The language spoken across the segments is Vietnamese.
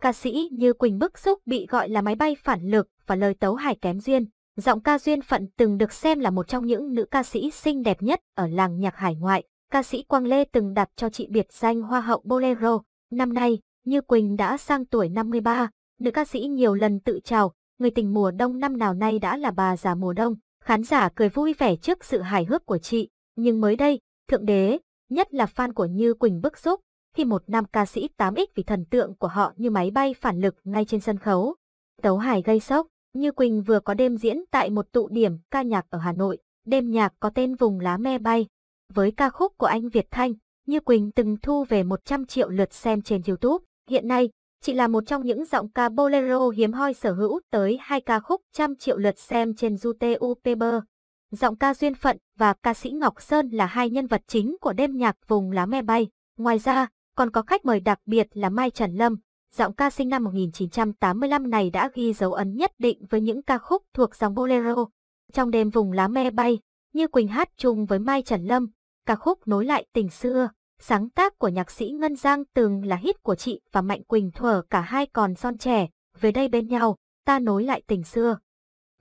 Ca sĩ như Quỳnh bức xúc bị gọi là máy bay phản lực và lời tấu hài kém duyên. Giọng ca duyên phận từng được xem là một trong những nữ ca sĩ xinh đẹp nhất ở làng nhạc hải ngoại. Ca sĩ Quang Lê từng đặt cho chị biệt danh Hoa hậu Bolero. Năm nay, Như Quỳnh đã sang tuổi 53, nữ ca sĩ nhiều lần tự chào, người tình mùa đông năm nào nay đã là bà già mùa đông. Khán giả cười vui vẻ trước sự hài hước của chị, nhưng mới đây, Thượng Đế, nhất là fan của Như Quỳnh bức xúc, khi một nam ca sĩ 8X vì thần tượng của họ như máy bay phản lực ngay trên sân khấu. Tấu Hải gây sốc, Như Quỳnh vừa có đêm diễn tại một tụ điểm ca nhạc ở Hà Nội, đêm nhạc có tên Vùng Lá Me Bay. Với ca khúc của anh Việt Thanh, Như Quỳnh từng thu về 100 triệu lượt xem trên YouTube. Hiện nay, chị là một trong những giọng ca bolero hiếm hoi sở hữu tới hai ca khúc trăm triệu lượt xem trên YouTube. Giọng ca Duyên Phận và ca sĩ Ngọc Sơn là hai nhân vật chính của đêm nhạc Vùng Lá Me Bay. Ngoài ra, còn có khách mời đặc biệt là Mai Trần Lâm, giọng ca sinh năm 1985 này đã ghi dấu ấn nhất định với những ca khúc thuộc dòng bolero. Trong đêm vùng lá me bay, Như Quỳnh hát chung với Mai Trần Lâm, ca khúc nối lại tình xưa, sáng tác của nhạc sĩ Ngân Giang từng là hit của chị và Mạnh Quỳnh thuở cả hai còn son trẻ, về đây bên nhau, ta nối lại tình xưa.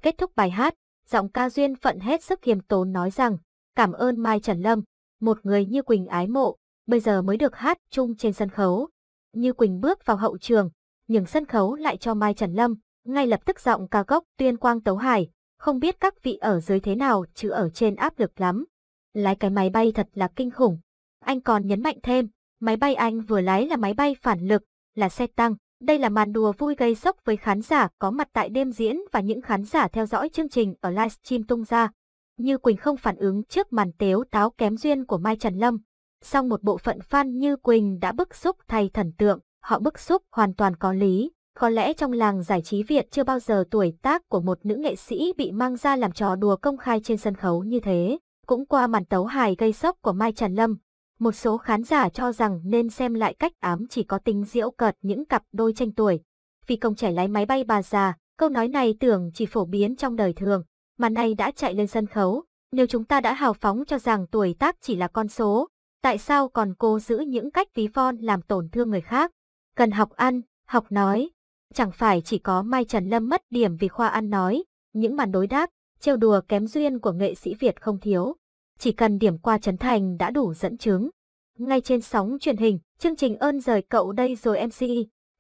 Kết thúc bài hát, giọng ca duyên phận hết sức khiêm tốn nói rằng, cảm ơn Mai Trần Lâm, một người như Quỳnh ái mộ, bây giờ mới được hát chung trên sân khấu. Như Quỳnh bước vào hậu trường, nhường sân khấu lại cho Mai Trần Lâm, ngay lập tức giọng ca gốc tuyên quang tấu hải, không biết các vị ở dưới thế nào chứ ở trên áp lực lắm. Lái cái máy bay thật là kinh khủng. Anh còn nhấn mạnh thêm, máy bay anh vừa lái là máy bay phản lực, là xe tăng. Đây là màn đùa vui gây sốc với khán giả có mặt tại đêm diễn và những khán giả theo dõi chương trình ở livestream tung ra. Như Quỳnh không phản ứng trước màn tếu táo kém duyên của Mai Trần Lâm, Song một bộ phận fan như Quỳnh đã bức xúc thay thần tượng, họ bức xúc hoàn toàn có lý. Có lẽ trong làng giải trí Việt chưa bao giờ tuổi tác của một nữ nghệ sĩ bị mang ra làm trò đùa công khai trên sân khấu như thế. Cũng qua màn tấu hài gây sốc của Mai Trần Lâm, một số khán giả cho rằng nên xem lại cách ám chỉ có tính diễu cợt những cặp đôi tranh tuổi. Vì công trẻ lái máy bay bà già, câu nói này tưởng chỉ phổ biến trong đời thường, mà nay đã chạy lên sân khấu. Nếu chúng ta đã hào phóng cho rằng tuổi tác chỉ là con số, Tại sao còn cô giữ những cách ví von làm tổn thương người khác? Cần học ăn, học nói. Chẳng phải chỉ có Mai Trần Lâm mất điểm vì khoa ăn nói, những màn đối đáp, trêu đùa kém duyên của nghệ sĩ Việt không thiếu. Chỉ cần điểm qua Trấn Thành đã đủ dẫn chứng. Ngay trên sóng truyền hình, chương trình ơn rời cậu đây rồi MC.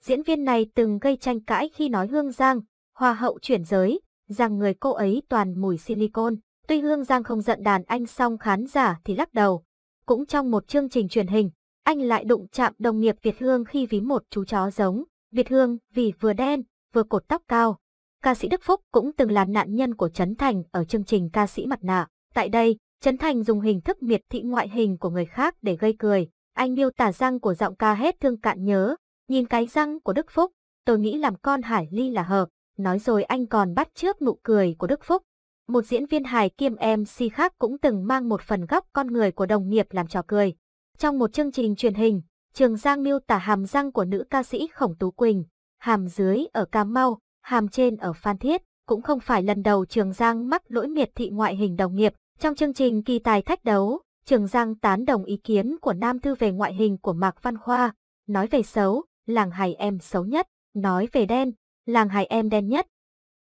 Diễn viên này từng gây tranh cãi khi nói Hương Giang, hoa hậu chuyển giới, rằng người cô ấy toàn mùi silicon. Tuy Hương Giang không giận đàn anh song khán giả thì lắc đầu, cũng trong một chương trình truyền hình, anh lại đụng chạm đồng nghiệp Việt Hương khi ví một chú chó giống. Việt Hương vì vừa đen, vừa cột tóc cao. Ca sĩ Đức Phúc cũng từng là nạn nhân của Trấn Thành ở chương trình ca sĩ mặt nạ. Tại đây, Trấn Thành dùng hình thức miệt thị ngoại hình của người khác để gây cười. Anh miêu tả răng của giọng ca hết thương cạn nhớ. Nhìn cái răng của Đức Phúc, tôi nghĩ làm con Hải Ly là hợp. Nói rồi anh còn bắt chước nụ cười của Đức Phúc một diễn viên hài kiêm MC khác cũng từng mang một phần góc con người của đồng nghiệp làm trò cười. Trong một chương trình truyền hình, Trường Giang miêu tả hàm răng của nữ ca sĩ Khổng Tú Quỳnh, hàm dưới ở Cà Mau, hàm trên ở Phan Thiết, cũng không phải lần đầu Trường Giang mắc lỗi miệt thị ngoại hình đồng nghiệp. Trong chương trình kỳ tài thách đấu, Trường Giang tán đồng ý kiến của Nam Thư về ngoại hình của Mạc Văn Khoa, nói về xấu, làng hài em xấu nhất, nói về đen, làng hài em đen nhất.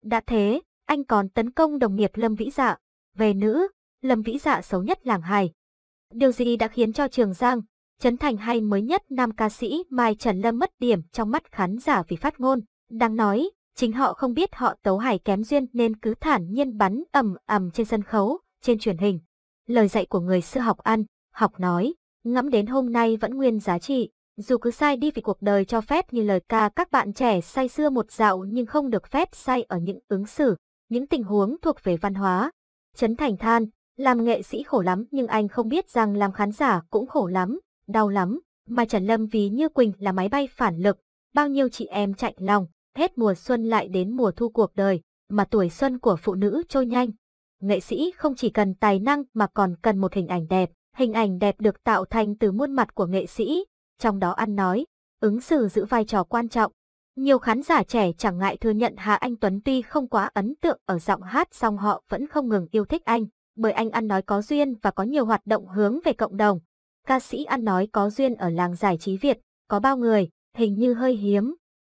Đã thế, anh còn tấn công đồng nghiệp Lâm Vĩ Dạ. Về nữ, Lâm Vĩ Dạ xấu nhất làng hài. Điều gì đã khiến cho Trường Giang, Trấn Thành hay mới nhất nam ca sĩ Mai Trần Lâm mất điểm trong mắt khán giả vì phát ngôn. Đang nói, chính họ không biết họ tấu hài kém duyên nên cứ thản nhiên bắn ầm ầm trên sân khấu, trên truyền hình. Lời dạy của người xưa học ăn, học nói, ngẫm đến hôm nay vẫn nguyên giá trị. Dù cứ sai đi vì cuộc đời cho phép như lời ca các bạn trẻ say xưa một dạo nhưng không được phép say ở những ứng xử những tình huống thuộc về văn hóa. Trấn Thành than, làm nghệ sĩ khổ lắm nhưng anh không biết rằng làm khán giả cũng khổ lắm, đau lắm, mà Trần Lâm ví như Quỳnh là máy bay phản lực, bao nhiêu chị em chạy lòng, hết mùa xuân lại đến mùa thu cuộc đời, mà tuổi xuân của phụ nữ trôi nhanh. Nghệ sĩ không chỉ cần tài năng mà còn cần một hình ảnh đẹp, hình ảnh đẹp được tạo thành từ muôn mặt của nghệ sĩ, trong đó ăn nói, ứng xử giữ vai trò quan trọng, nhiều khán giả trẻ chẳng ngại thừa nhận Hà Anh Tuấn tuy không quá ấn tượng ở giọng hát song họ vẫn không ngừng yêu thích anh, bởi anh ăn nói có duyên và có nhiều hoạt động hướng về cộng đồng. Ca sĩ ăn nói có duyên ở làng giải trí Việt, có bao người, hình như hơi hiếm,